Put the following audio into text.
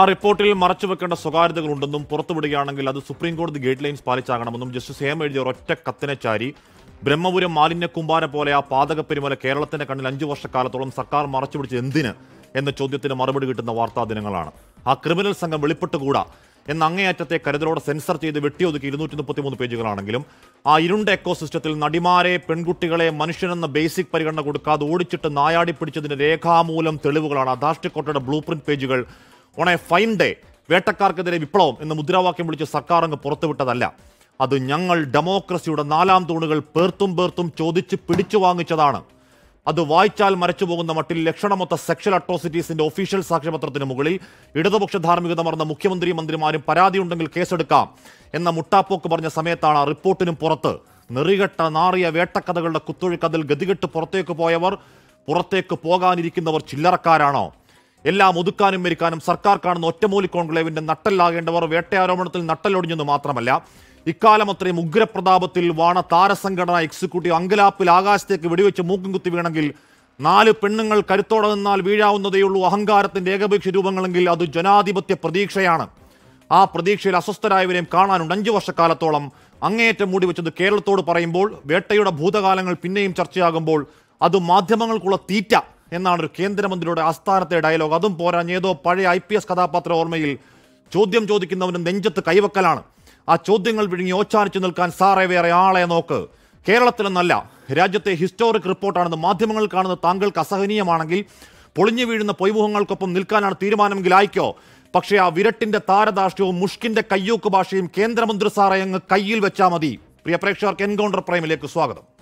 ആ റിപ്പോർട്ടിൽ മറച്ചുവെക്കേണ്ട സ്വകാര്യതകളുണ്ടെന്നും പുറത്തുവിടുകയാണെങ്കിൽ അത് സുപ്രീം കോടതി ഗൈഡ് ലൈൻസ് പാലിച്ചാകണമെന്നും ജസ്റ്റിസ് ഹേം എഴുതിയ ഒറ്റ കത്തിനെ ചാരി ബ്രഹ്മപുരം മാലിന്യ കുമ്പാര പോലെ ആ പാതക പെരുമല കേരളത്തിന്റെ കണ്ണിൽ അഞ്ചു വർഷക്കാലത്തോളം സർക്കാർ മറച്ചുപിടിച്ചത് എന്തിന് എന്ന ചോദ്യത്തിന് മറുപടി കിട്ടുന്ന വാർത്താ ദിനങ്ങളാണ് ആ ക്രിമിനൽ സംഘം വെളിപ്പെട്ടുകൂടാ എന്ന അങ്ങേയറ്റത്തെ കരുതലോടെ സെൻസർ ചെയ്ത് വെട്ടിയൊതുക്കി ഇരുന്നൂറ്റി മുപ്പത്തിമൂന്ന് പേജുകളാണെങ്കിലും ആ ഇരുണ്ട എക്കോസിസ്റ്റത്തിൽ നടിമാരെ പെൺകുട്ടികളെ മനുഷ്യനെന്ന ബേസിക് പരിഗണന കൊടുക്കാതെ ഓടിച്ചിട്ട് നായാടി പിടിച്ചതിന്റെ രേഖാമൂലം തെളിവുകളാണ് അധാഷ്ടിക്കോട്ടയുടെ ബ്ലൂ പ്രിന്റ് പേജുകൾ ഓൺ എ ഫൈൻ ഡേ വേട്ടക്കാർക്കെതിരെ വിപ്ലവം എന്ന മുദ്രാവാക്യം വിളിച്ച് സർക്കാർ അങ്ങ് പുറത്തുവിട്ടതല്ല അത് ഞങ്ങൾ ഡെമോക്രസിയുടെ നാലാം തൂണുകൾ പേർത്തും പേർത്തും ചോദിച്ച് പിടിച്ചു വാങ്ങിച്ചതാണ് അത് വായിച്ചാൽ മരച്ചു പോകുന്ന മട്ടിൽ ലക്ഷണമൊത്ത സെക്ഷൽ അട്രോസിറ്റീസിന്റെ ഒഫീഷ്യൽ സാക്ഷ്യപത്രത്തിന് മുകളിൽ ഇടതുപക്ഷ ധാർമ്മികത മറന്ന മുഖ്യമന്ത്രി മന്ത്രിമാരും പരാതിയുണ്ടെങ്കിൽ കേസെടുക്കാം എന്ന മുട്ടാപ്പോക്ക് പറഞ്ഞ സമയത്താണ് ആ റിപ്പോർട്ടിനും പുറത്ത് നെറികെട്ട നാറിയ വേട്ടക്കഥകളുടെ കുത്തൊഴുക്കതിൽ ഗതികെട്ട് പുറത്തേക്ക് പോയവർ പുറത്തേക്ക് പോകാനിരിക്കുന്നവർ ചില്ലറക്കാരാണോ എല്ലാം ഒതുക്കാനും മെരുക്കാനും സർക്കാർ കാണുന്ന ഒറ്റമൂലി കോൺക്ലേവിന്റെ നട്ടല്ലാകേണ്ടവർ വേട്ടയാരോപണത്തിൽ നട്ടലൊടിഞ്ഞെന്ന് മാത്രമല്ല ഇക്കാലം അത്രയും ഉഗ്രപ്രതാപത്തിൽ വാണ താരസംഘടന എക്സിക്യൂട്ടീവ് അങ്കലാപ്പിൽ ആകാശത്തേക്ക് വെടിവെച്ച് മൂക്കും കുത്തി വീണെങ്കിൽ നാല് പെണ്ണുങ്ങൾ കരുത്തോടെ നിന്നാൽ വീഴാവുന്നതേയുള്ളൂ അഹങ്കാരത്തിന്റെ ഏകപക്ഷ രൂപങ്ങളെങ്കിൽ അത് ജനാധിപത്യ പ്രതീക്ഷയാണ് ആ പ്രതീക്ഷയിൽ അസ്വസ്ഥരായവരെയും കാണാനുണ്ട് അഞ്ചു വർഷക്കാലത്തോളം അങ്ങേയറ്റം മൂടി വെച്ചത് കേരളത്തോട് പറയുമ്പോൾ വേട്ടയുടെ ഭൂതകാലങ്ങൾ പിന്നെയും ചർച്ചയാകുമ്പോൾ അത് മാധ്യമങ്ങൾക്കുള്ള തീറ്റ എന്നാണ് ഒരു കേന്ദ്രമന്ത്രിയുടെ ആസ്ഥാനത്തെ ഡയലോഗ് അതും പോരാഞ്ഞ് ഏതോ പഴയ ഐ പി എസ് കഥാപാത്ര ഓർമ്മയിൽ ചോദ്യം ചോദിക്കുന്നവന് നെഞ്ചത്ത് കൈവക്കലാണ് ആ ചോദ്യങ്ങൾ വിഴുങ്ങി ഓച്ചാനിച്ചു നിൽക്കാൻ സാറേ വേറെ ആളെ നോക്ക് കേരളത്തിലെന്നല്ല രാജ്യത്തെ ഹിസ്റ്റോറിക് റിപ്പോർട്ടാണെന്ന് മാധ്യമങ്ങൾ കാണുന്ന താങ്കൾക്ക് അസഹനീയമാണെങ്കിൽ പൊളിഞ്ഞു വീഴുന്ന പൊയ്മുഖങ്ങൾക്കൊപ്പം നിൽക്കാനാണ് തീരുമാനമെങ്കിൽ ആയിക്കോ പക്ഷേ ആ വിരട്ടിന്റെ താരദാർഷ്ട്യവും മുഷ്കിന്റെ കയ്യൂക്ക് ഭാഷയും കേന്ദ്രമന്ത്രി സാറേ അങ്ങ് കയ്യിൽ വെച്ചാൽ മതി പ്രിയ പ്രേക്ഷകർക്ക് എൻകൗണ്ടർ പ്രൈമിലേക്ക് സ്വാഗതം